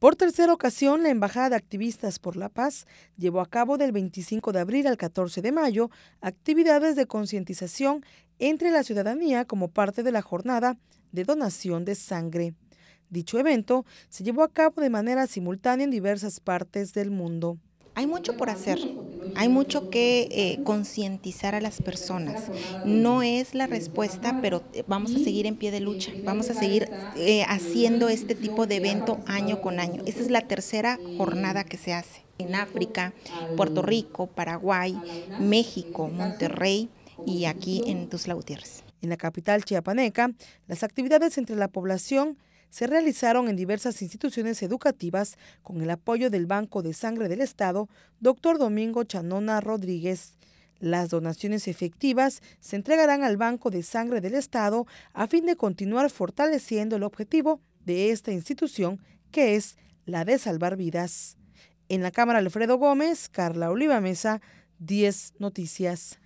Por tercera ocasión, la Embajada de Activistas por la Paz llevó a cabo del 25 de abril al 14 de mayo actividades de concientización entre la ciudadanía como parte de la jornada de donación de sangre. Dicho evento se llevó a cabo de manera simultánea en diversas partes del mundo. Hay mucho por hacer, hay mucho que eh, concientizar a las personas. No es la respuesta, pero eh, vamos a seguir en pie de lucha. Vamos a seguir eh, haciendo este tipo de evento año con año. Esta es la tercera jornada que se hace. En África, Puerto Rico, Paraguay, México, Monterrey y aquí en Tuzla Gutiérrez. En la capital chiapaneca, las actividades entre la población se realizaron en diversas instituciones educativas con el apoyo del Banco de Sangre del Estado, doctor Domingo Chanona Rodríguez. Las donaciones efectivas se entregarán al Banco de Sangre del Estado a fin de continuar fortaleciendo el objetivo de esta institución, que es la de salvar vidas. En la Cámara, Alfredo Gómez, Carla Oliva Mesa, 10 Noticias.